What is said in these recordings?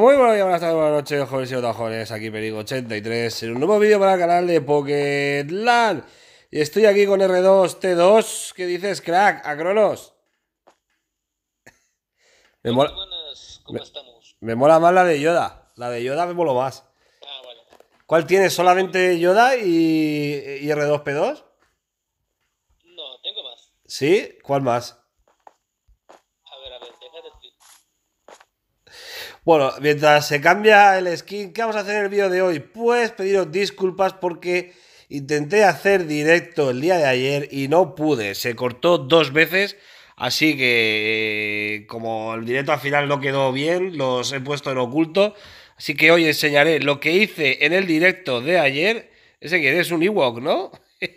Muy buenas tardes, buenas noches, jóvenes y Aquí Perigo83 en un nuevo vídeo para el canal de Poketlan. Y estoy aquí con R2T2. ¿Qué dices, crack? A Cronos. Me mola... ¿Cómo estamos? me mola más la de Yoda. La de Yoda me mola más. Ah, ¿Cuál tienes? ¿Solamente Yoda y, y R2P2? No, tengo más. ¿Sí? ¿Cuál más? Bueno, mientras se cambia el skin, ¿qué vamos a hacer en el vídeo de hoy? Pues pediros disculpas porque intenté hacer directo el día de ayer y no pude. Se cortó dos veces, así que eh, como el directo al final no quedó bien, los he puesto en oculto. Así que hoy enseñaré lo que hice en el directo de ayer. Ese que es un Ewok, ¿no?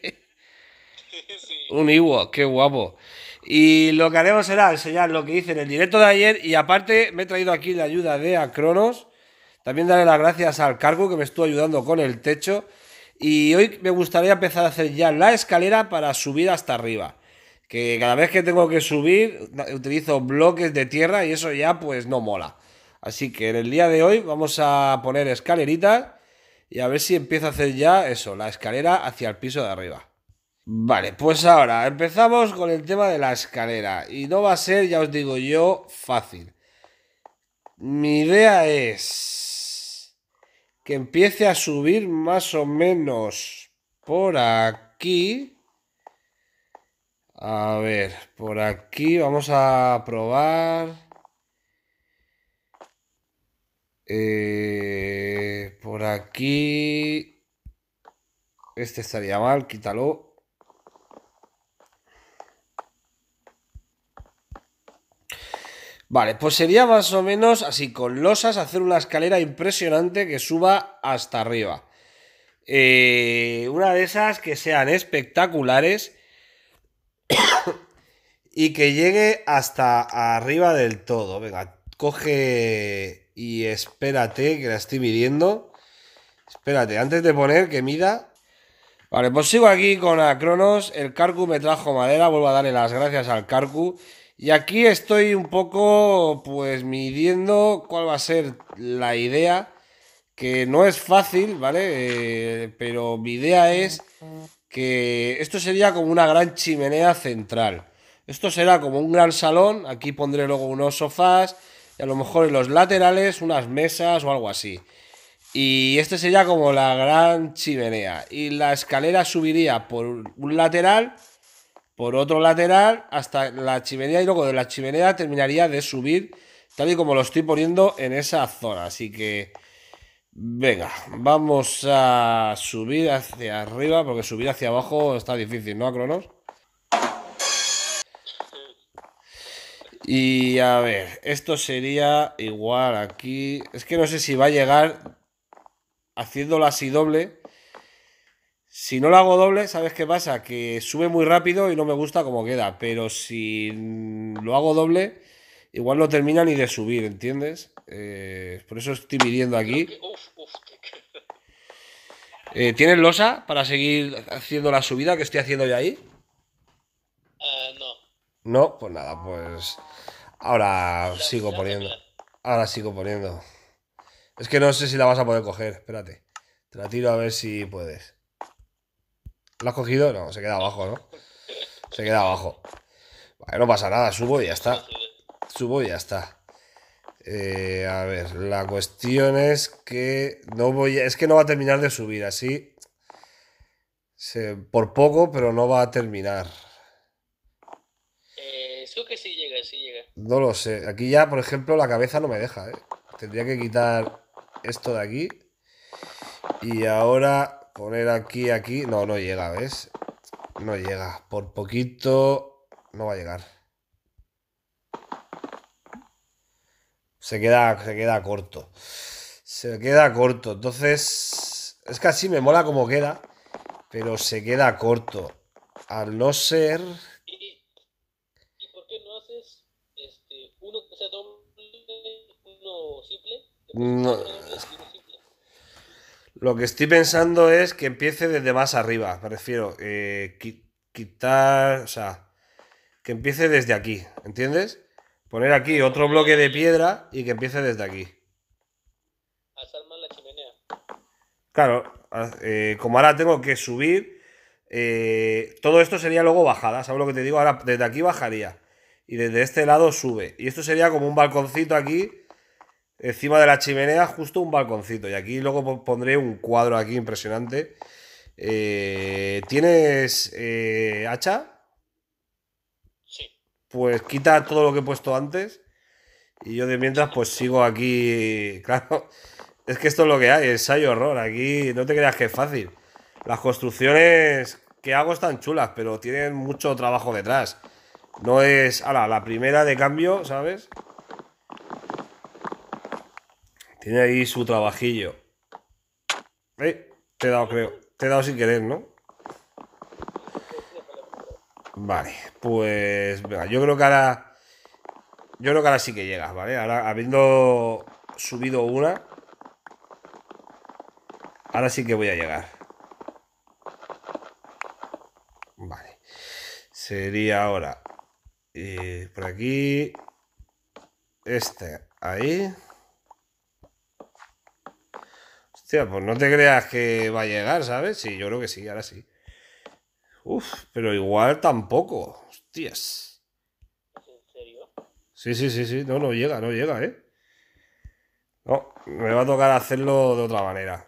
Un Ewok, qué guapo. Y lo que haremos será enseñar lo que hice en el directo de ayer. Y aparte, me he traído aquí la ayuda de Acronos. También daré las gracias al cargo que me estuvo ayudando con el techo. Y hoy me gustaría empezar a hacer ya la escalera para subir hasta arriba. Que cada vez que tengo que subir, utilizo bloques de tierra y eso ya pues no mola. Así que en el día de hoy vamos a poner escaleritas y a ver si empiezo a hacer ya eso, la escalera hacia el piso de arriba. Vale, pues ahora empezamos con el tema de la escalera. Y no va a ser, ya os digo yo, fácil. Mi idea es que empiece a subir más o menos por aquí. A ver, por aquí vamos a probar. Eh, por aquí. Este estaría mal, quítalo. Vale, pues sería más o menos así, con losas, hacer una escalera impresionante que suba hasta arriba. Eh, una de esas que sean espectaculares y que llegue hasta arriba del todo. Venga, coge y espérate, que la estoy midiendo. Espérate, antes de poner que mida. Vale, pues sigo aquí con Acronos. El Carcu me trajo madera. Vuelvo a darle las gracias al Carcu. Y aquí estoy un poco, pues, midiendo cuál va a ser la idea, que no es fácil, ¿vale? Eh, pero mi idea es que esto sería como una gran chimenea central. Esto será como un gran salón, aquí pondré luego unos sofás y a lo mejor en los laterales unas mesas o algo así. Y este sería como la gran chimenea. Y la escalera subiría por un lateral por otro lateral hasta la chimenea y luego de la chimenea terminaría de subir tal y como lo estoy poniendo en esa zona. Así que, venga, vamos a subir hacia arriba porque subir hacia abajo está difícil, ¿no, Cronos? Y a ver, esto sería igual aquí. Es que no sé si va a llegar haciéndolo así doble. Si no lo hago doble, ¿sabes qué pasa? Que sube muy rápido y no me gusta cómo queda. Pero si lo hago doble, igual no termina ni de subir, ¿entiendes? Eh, por eso estoy midiendo aquí. Eh, ¿Tienes losa para seguir haciendo la subida que estoy haciendo yo ahí? Eh, no. No, pues nada, pues ahora sigo poniendo. ahora sigo poniendo. Es que no sé si la vas a poder coger, espérate. Te la tiro a ver si puedes. ¿Lo has cogido? No, se queda abajo, ¿no? Se queda abajo. no pasa nada, subo y ya está. Subo y ya está. Eh, a ver, la cuestión es que no voy es que no va a terminar de subir, así. por poco, pero no va a terminar. Eh, que sí llega, sí llega. No lo sé. Aquí ya, por ejemplo, la cabeza no me deja. ¿eh? Tendría que quitar esto de aquí. Y ahora Poner aquí, aquí. No, no llega, ¿ves? No llega. Por poquito no va a llegar. Se queda, se queda corto. Se queda corto. Entonces, es que así me mola como queda, pero se queda corto. Al no ser... ¿Y, por qué no haces este, uno simple? No. Lo que estoy pensando es que empiece desde más arriba. Prefiero eh, quitar. O sea, que empiece desde aquí. ¿Entiendes? Poner aquí otro bloque de piedra y que empiece desde aquí. la chimenea. Claro, ah, eh, como ahora tengo que subir, eh, todo esto sería luego bajada. ¿Sabes lo que te digo? Ahora desde aquí bajaría. Y desde este lado sube. Y esto sería como un balconcito aquí encima de la chimenea justo un balconcito. Y aquí luego pondré un cuadro aquí impresionante. Eh, ¿Tienes eh, hacha? Sí. Pues quita todo lo que he puesto antes. Y yo de mientras pues sigo aquí. Claro, es que esto es lo que hay, ensayo horror. Aquí no te creas que es fácil. Las construcciones que hago están chulas, pero tienen mucho trabajo detrás. No es, ala, la primera de cambio, ¿sabes? Tiene ahí su trabajillo. Eh, te he dado, creo. Te he dado sin querer, ¿no? Vale, pues yo creo que ahora. Yo creo que ahora sí que llegas, ¿vale? Ahora habiendo subido una. Ahora sí que voy a llegar. Vale. Sería ahora. Eh, por aquí. Este, ahí pues no te creas que va a llegar, ¿sabes? Sí, yo creo que sí, ahora sí. Uf, pero igual tampoco. Hostias. ¿En serio? Sí, sí, sí, sí. No, no llega, no llega, ¿eh? No, me va a tocar hacerlo de otra manera.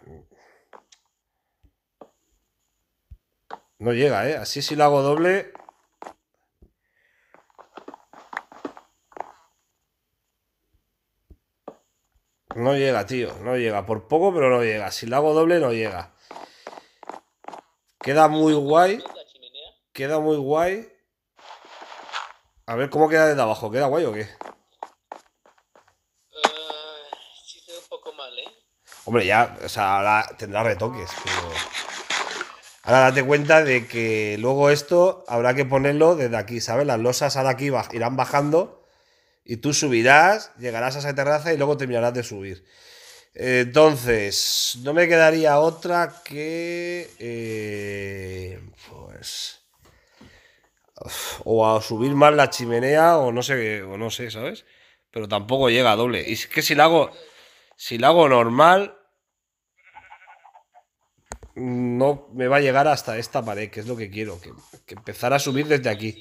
No llega, ¿eh? Así si lo hago doble, Pues no llega, tío, no llega. Por poco, pero no llega. Si lo hago doble, no llega. Queda muy guay. Queda muy guay. A ver cómo queda desde abajo. ¿Queda guay o qué? Eh, ¿eh? Hombre, ya, o sea, ahora tendrá retoques, pero... Ahora date cuenta de que luego esto habrá que ponerlo desde aquí, ¿sabes? Las losas ahora aquí irán bajando y tú subirás, llegarás a esa terraza y luego terminarás de subir. Entonces, no me quedaría otra que... Eh, pues... O a subir más la chimenea o no sé, o no sé, ¿sabes? Pero tampoco llega a doble. Y es que si la hago, si la hago normal, no me va a llegar hasta esta pared, que es lo que quiero, que, que empezar a subir desde aquí.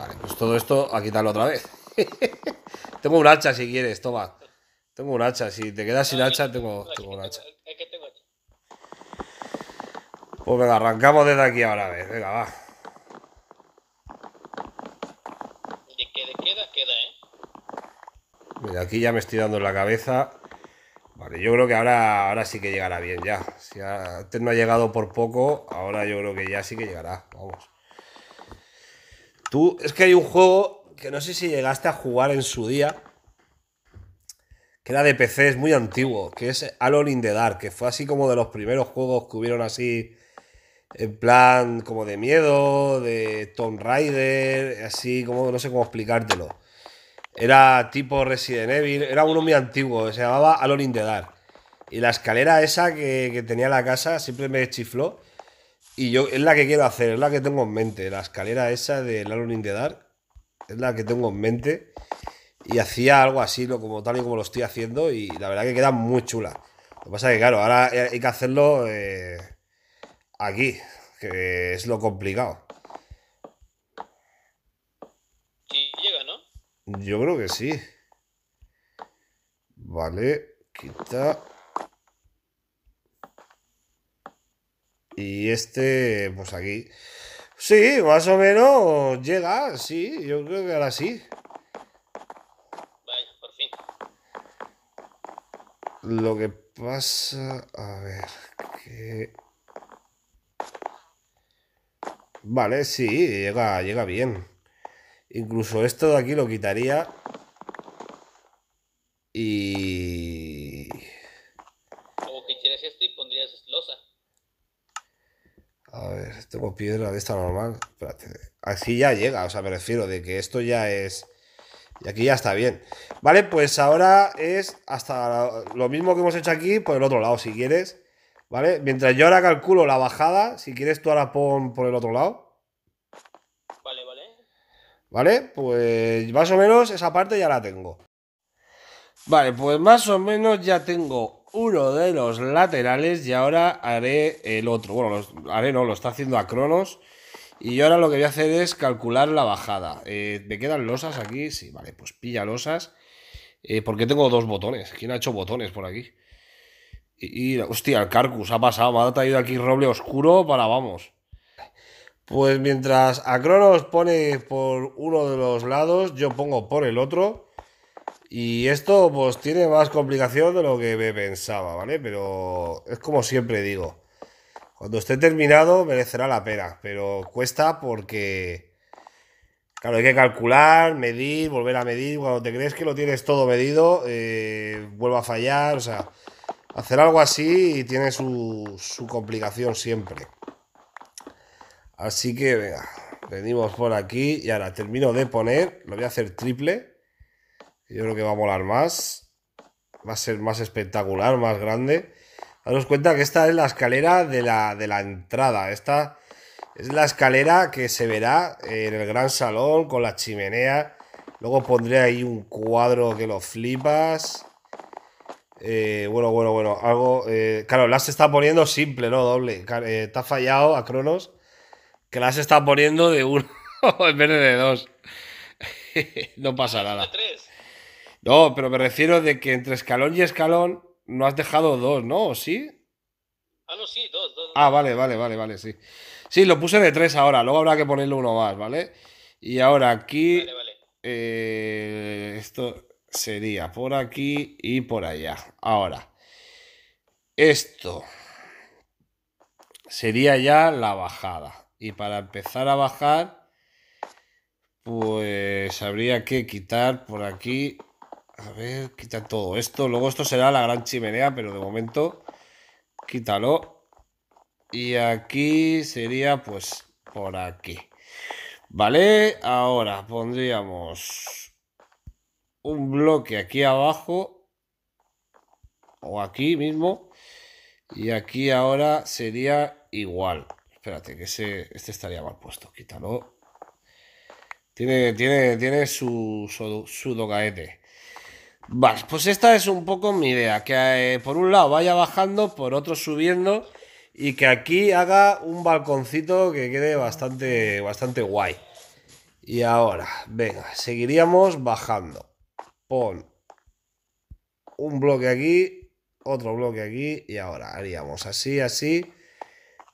Vale, pues todo esto a quitarlo otra vez. tengo un hacha si quieres, toma. Tengo un hacha, si te quedas sin hacha, tengo, tengo un hacha. Pues venga, arrancamos desde aquí ahora, a ver, venga, va. De ¿eh? aquí ya me estoy dando en la cabeza. Vale, yo creo que ahora, ahora sí que llegará bien ya. Si antes no ha llegado por poco, ahora yo creo que ya sí que llegará. Vamos. Tú, es que hay un juego que no sé si llegaste a jugar en su día, que era de PC, es muy antiguo, que es Alone in the Dark, que fue así como de los primeros juegos que hubieron así, en plan como de miedo, de Tomb Raider, así como, no sé cómo explicártelo. Era tipo Resident Evil, era uno muy antiguo, se llamaba Alone in the Dark. Y la escalera esa que, que tenía la casa siempre me chifló. Y yo es la que quiero hacer, es la que tengo en mente. La escalera esa del Alone in Dark es la que tengo en mente. Y hacía algo así, como tal y como lo estoy haciendo. Y la verdad que queda muy chula. Lo que pasa es que, claro, ahora hay que hacerlo eh, aquí, que es lo complicado. Y llega, ¿no? Yo creo que sí. Vale, quita. Y este, pues aquí. Sí, más o menos llega, sí, yo creo que ahora sí. Vaya, por fin. Lo que pasa, a ver, que... Vale, sí, llega, llega bien. Incluso esto de aquí lo quitaría. Y... Como que quieres esto y pondrías losa. A ver, tengo piedra de esta normal. Espérate. Aquí ya llega, o sea, me refiero de que esto ya es... Y aquí ya está bien. Vale, pues ahora es hasta lo mismo que hemos hecho aquí por el otro lado, si quieres. ¿Vale? Mientras yo ahora calculo la bajada, si quieres tú ahora pon por el otro lado. Vale, vale. Vale, pues más o menos esa parte ya la tengo. Vale, pues más o menos ya tengo uno de los laterales y ahora haré el otro. Bueno, los, haré no, lo está haciendo a Cronos. Y ahora lo que voy a hacer es calcular la bajada. Eh, ¿Me quedan losas aquí? Sí, vale, pues pilla losas. Eh, porque tengo dos botones. ¿Quién ha hecho botones por aquí? Y, y hostia, el Carcus ha pasado. Me ha traído aquí roble oscuro para vamos. Pues mientras a pone por uno de los lados, yo pongo por el otro. Y esto pues tiene más complicación de lo que me pensaba, ¿vale? Pero es como siempre digo, cuando esté terminado merecerá la pena, pero cuesta porque, claro, hay que calcular, medir, volver a medir, cuando te crees que lo tienes todo medido, eh, vuelve a fallar, o sea, hacer algo así tiene su, su complicación siempre. Así que, venga, venimos por aquí y ahora termino de poner, lo voy a hacer triple. Yo creo que va a molar más. Va a ser más espectacular, más grande. Daros cuenta que esta es la escalera de la, de la entrada. Esta es la escalera que se verá en el gran salón con la chimenea. Luego pondré ahí un cuadro que lo flipas. Eh, bueno, bueno, bueno. Algo. Eh, claro, las está poniendo simple, ¿no? Doble. está eh, fallado a Cronos. Que las está poniendo de uno en vez de dos. no pasa nada. tres. No, pero me refiero de que entre escalón y escalón no has dejado dos, ¿no? ¿O sí? Ah, no, sí, dos, dos. Ah, vale, vale, vale, vale, sí. Sí, lo puse de tres ahora, luego habrá que ponerle uno más, ¿vale? Y ahora aquí... Vale, vale. Eh, esto sería por aquí y por allá. Ahora, esto sería ya la bajada. Y para empezar a bajar, pues habría que quitar por aquí a ver, quita todo esto. Luego esto será la gran chimenea, pero de momento quítalo. Y aquí sería pues por aquí. Vale, ahora pondríamos un bloque aquí abajo o aquí mismo. Y aquí ahora sería igual. Espérate, que ese, este estaría mal puesto. Quítalo. Tiene, tiene, tiene su, su, Vale, pues esta es un poco mi idea, que eh, por un lado vaya bajando, por otro subiendo y que aquí haga un balconcito que quede bastante, bastante guay. Y ahora, venga, seguiríamos bajando. Pon un bloque aquí, otro bloque aquí y ahora haríamos así, así.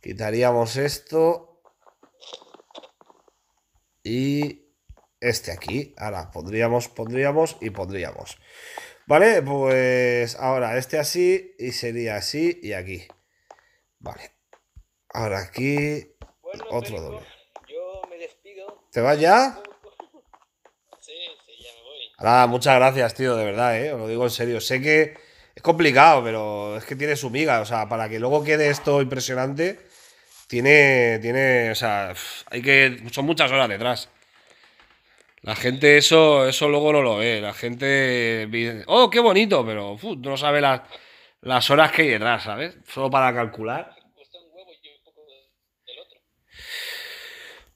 Quitaríamos esto y este aquí. Ahora, pondríamos, pondríamos y pondríamos. Vale, pues ahora este así y sería así y aquí. Vale. Ahora aquí otro doble. Yo me despido. ¿Te vas ya? Sí, sí, ya me voy. Ahora, muchas gracias, tío, de verdad, ¿eh? Os lo digo en serio. Sé que es complicado, pero es que tiene su miga. O sea, para que luego quede esto impresionante, tiene, tiene, o sea, hay que, son muchas horas detrás. La gente eso, eso luego no lo ve. La gente oh, qué bonito, pero no sabe las, las horas que hay detrás, ¿sabes? Solo para calcular.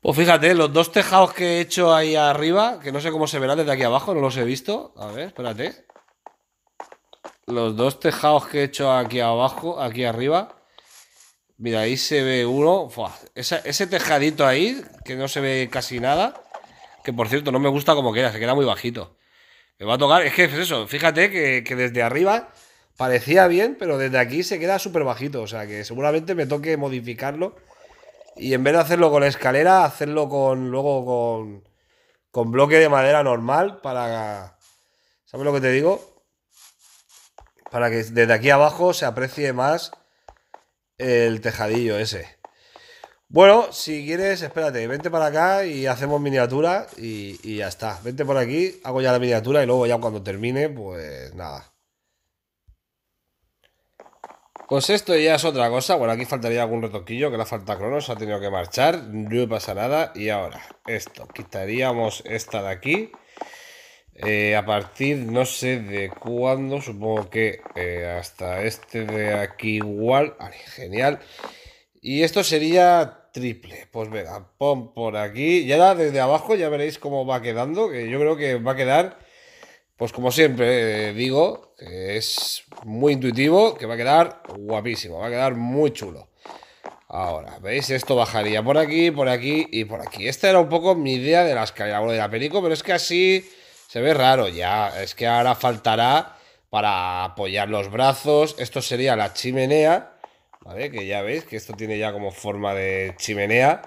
Pues fíjate, los dos tejados que he hecho ahí arriba, que no sé cómo se verán desde aquí abajo, no los he visto. A ver, espérate. Los dos tejados que he hecho aquí abajo, aquí arriba. Mira, ahí se ve uno. ese tejadito ahí, que no se ve casi nada que por cierto no me gusta como queda, se queda muy bajito. Me va a tocar, es que es eso, fíjate que, desde arriba parecía bien, pero desde aquí se queda súper bajito, o sea que seguramente me toque modificarlo y en vez de hacerlo con escalera, hacerlo con luego con, con bloque de madera normal para... ¿Sabes lo que te digo? Para que desde aquí abajo se aprecie más el tejadillo ese. Bueno, si quieres, espérate, vente para acá y hacemos miniatura y, ya está. Vente por aquí, hago ya la miniatura y luego ya cuando termine, pues nada. Pues esto ya es otra cosa. Bueno, aquí faltaría algún retoquillo que la falta Cronos, ha tenido que marchar, no pasa nada. Y ahora, esto, quitaríamos esta de aquí. Eh, a partir, no sé de cuándo, supongo que eh, hasta este de aquí igual. genial. Y esto sería triple. Pues venga, pon por aquí. Ya desde abajo ya veréis cómo va quedando. Que yo creo que va a quedar, pues como siempre eh, digo, es muy intuitivo, que va a quedar guapísimo, va a quedar muy chulo. Ahora, ¿veis? Esto bajaría por aquí, por aquí y por aquí. Esta era un poco mi idea de la escalera, de la película, pero es que así se ve raro ya. Es que ahora faltará para apoyar los brazos. Esto sería la chimenea ¿Vale? Que ya veis que esto tiene ya como forma de chimenea.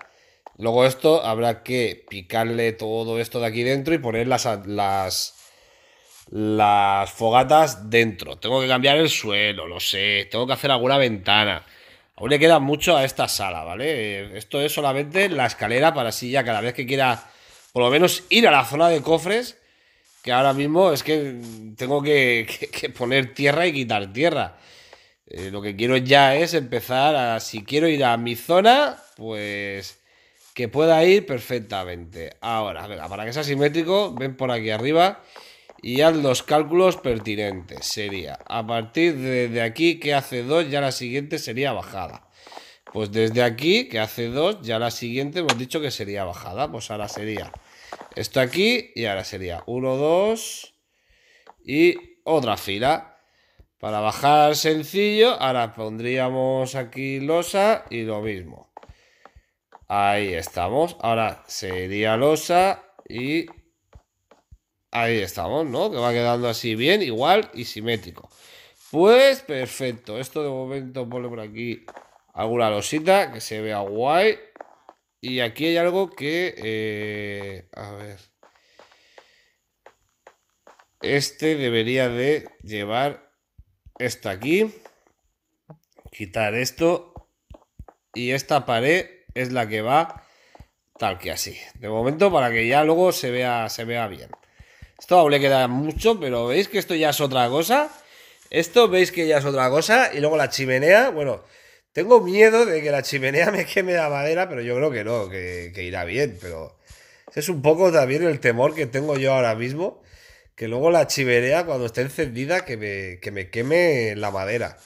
Luego esto habrá que picarle todo esto de aquí dentro y poner las, las, fogatas dentro. Tengo que cambiar el suelo, lo sé. Tengo que hacer alguna ventana. Aún le queda mucho a esta sala, ¿vale? Eh, esto es solamente la escalera para así ya cada vez que quiera, por lo menos ir a la zona de cofres, que ahora mismo es que tengo que poner tierra y quitar tierra. Eh, lo que quiero ya es empezar a, si quiero ir a mi zona, pues que pueda ir perfectamente. Ahora, para que sea simétrico, ven por aquí arriba y haz los cálculos pertinentes. Sería, a partir de, de aquí que hace 2, ya la siguiente sería bajada. Pues desde aquí que hace 2, ya la siguiente hemos dicho que sería bajada. Pues ahora sería esto aquí y ahora sería 1, 2 y otra fila. Para bajar sencillo, ahora pondríamos aquí losa y lo mismo. Ahí estamos. Ahora sería losa y ahí estamos, ¿no? Que va quedando así bien, igual y simétrico. Pues perfecto. Esto de momento pone por aquí alguna losita que se vea guay. Y aquí hay algo que... Eh, a ver. Este debería de llevar esto aquí, quitar esto y esta pared es la que va tal que así. De momento para que ya luego se vea, se vea bien. Esto aún le queda mucho, pero veis que esto ya es otra cosa. Esto veis que ya es otra cosa. Y luego la chimenea, bueno, tengo miedo de que la chimenea me queme la madera, pero yo creo que no, que, que irá bien. Pero es un poco también el temor que tengo yo ahora mismo que luego la chiverea cuando esté encendida que me, queme la madera.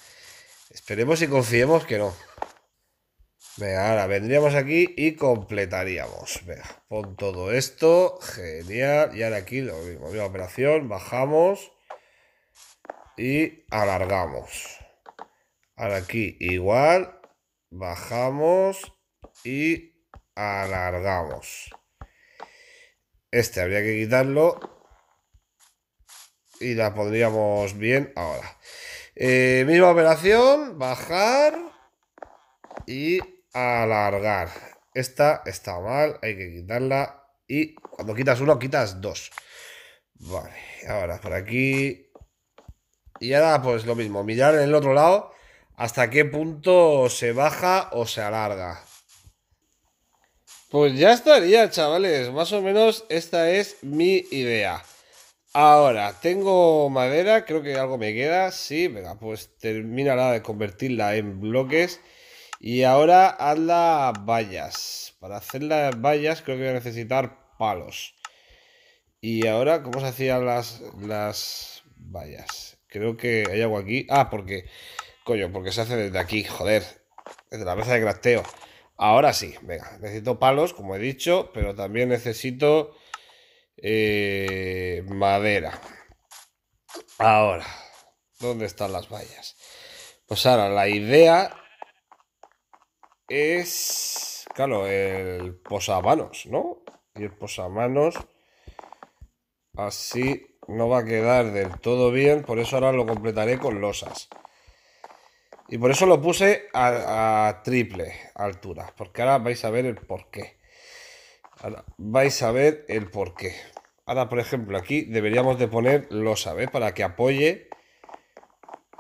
Esperemos y confiemos que no. ahora vendríamos aquí y completaríamos. pon todo esto. Genial. Y ahora aquí lo mismo. Misma operación. Bajamos. Y alargamos. Ahora aquí igual. Bajamos. Y alargamos. Este habría que quitarlo y la pondríamos bien ahora. Eh, misma operación, bajar y alargar. Esta está mal, hay que quitarla y cuando quitas uno, quitas dos. Vale, ahora por aquí. Y ahora pues lo mismo, mirar en el otro lado hasta qué punto se baja o se alarga. Pues ya estaría, chavales. Más o menos esta es mi idea. Ahora, tengo madera, creo que algo me queda. Sí, venga, pues la de convertirla en bloques. Y ahora haz las vallas. Para hacer las vallas creo que voy a necesitar palos. Y ahora, ¿cómo se hacían las, las vallas? Creo que hay algo aquí. Ah, porque... Coño, porque se hace desde aquí, joder. Desde la mesa de crafteo. Ahora sí, venga. Necesito palos, como he dicho, pero también necesito eh, madera. Ahora, ¿dónde están las vallas? Pues ahora, la idea es, claro, el posamanos, ¿no? Y el posamanos así no va a quedar del todo bien, por eso ahora lo completaré con losas. Y por eso lo puse a, a triple altura, porque ahora vais a ver el porqué. Ahora vais a ver el por qué. Ahora, por ejemplo, aquí deberíamos de poner losa, ¿ves? Para que apoye.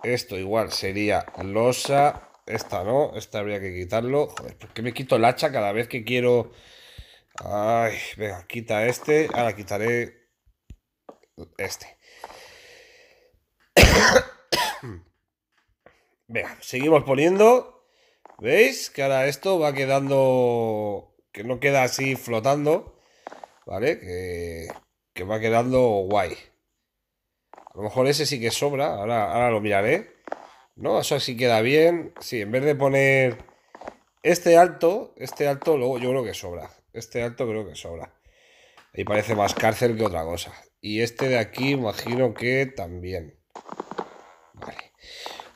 Esto igual sería losa. Esta no, esta habría que quitarlo. Joder, ¿por qué me quito el hacha cada vez que quiero...? Ay, venga, quita este. Ahora quitaré este. venga, seguimos poniendo. ¿Veis? Que ahora esto va quedando que no queda así flotando, ¿vale? Que, va quedando guay. A lo mejor ese sí que sobra, ahora, ahora lo miraré. ¿No? Eso sí queda bien. Sí, en vez de poner este alto, este alto luego yo creo que sobra. Este alto creo que sobra. Ahí parece más cárcel que otra cosa. Y este de aquí imagino que también. Vale.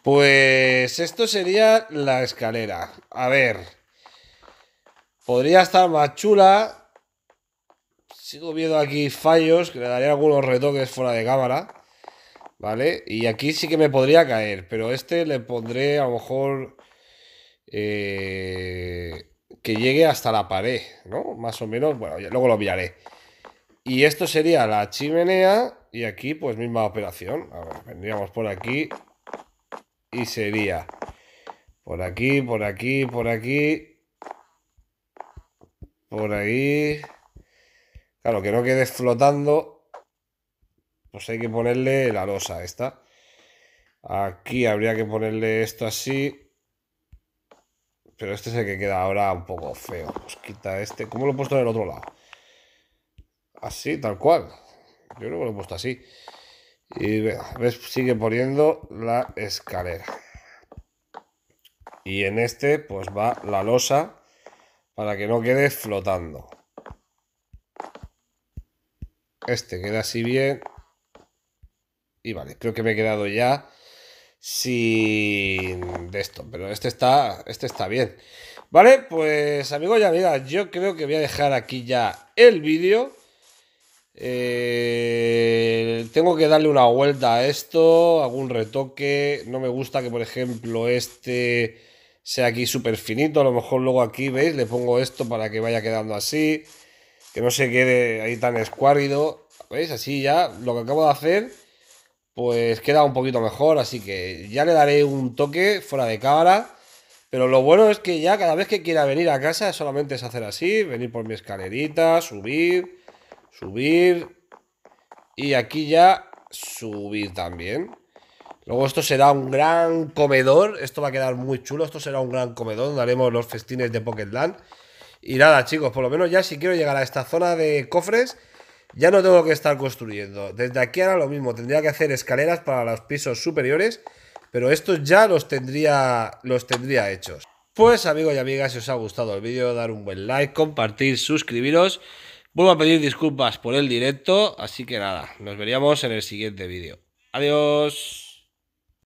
Pues esto sería la escalera. A ver. Podría estar más chula. Sigo viendo aquí fallos, que le daría algunos retoques fuera de cámara. ¿Vale? Y aquí sí que me podría caer, pero este le pondré a lo mejor eh, que llegue hasta la pared, ¿no? Más o menos, bueno, ya, luego lo miraré. Y esto sería la chimenea y aquí pues misma operación. A ver, vendríamos por aquí y sería por aquí, por aquí, por aquí por ahí. Claro, que no quede flotando. Pues hay que ponerle la losa esta. Aquí habría que ponerle esto así. Pero este es el que queda ahora un poco feo. Pues quita este. ¿Cómo lo he puesto del otro lado? Así, tal cual. Yo creo que lo he puesto así. Y ves, sigue poniendo la escalera. Y en este, pues va la losa para que no quede flotando. Este queda así bien. Y vale, creo que me he quedado ya sin de esto, pero este está, este está bien. Vale, pues amigos y amigas, yo creo que voy a dejar aquí ya el vídeo. Eh, tengo que darle una vuelta a esto, algún retoque. No me gusta que, por ejemplo, este sea aquí súper finito. A lo mejor luego aquí, ¿veis? Le pongo esto para que vaya quedando así. Que no se quede ahí tan escuárido. ¿Veis? Así ya lo que acabo de hacer, pues queda un poquito mejor. Así que ya le daré un toque fuera de cámara. Pero lo bueno es que ya cada vez que quiera venir a casa solamente es hacer así. Venir por mi escalerita, subir, subir. Y aquí ya subir también. Luego esto será un gran comedor, esto va a quedar muy chulo, esto será un gran comedor donde haremos los festines de Pocketland. Y nada, chicos, por lo menos ya si quiero llegar a esta zona de cofres, ya no tengo que estar construyendo. Desde aquí ahora lo mismo, tendría que hacer escaleras para los pisos superiores, pero estos ya los tendría, los tendría hechos. Pues amigos y amigas, si os ha gustado el vídeo, dar un buen like, compartir, suscribiros. Vuelvo a pedir disculpas por el directo, así que nada, nos veríamos en el siguiente vídeo. Adiós.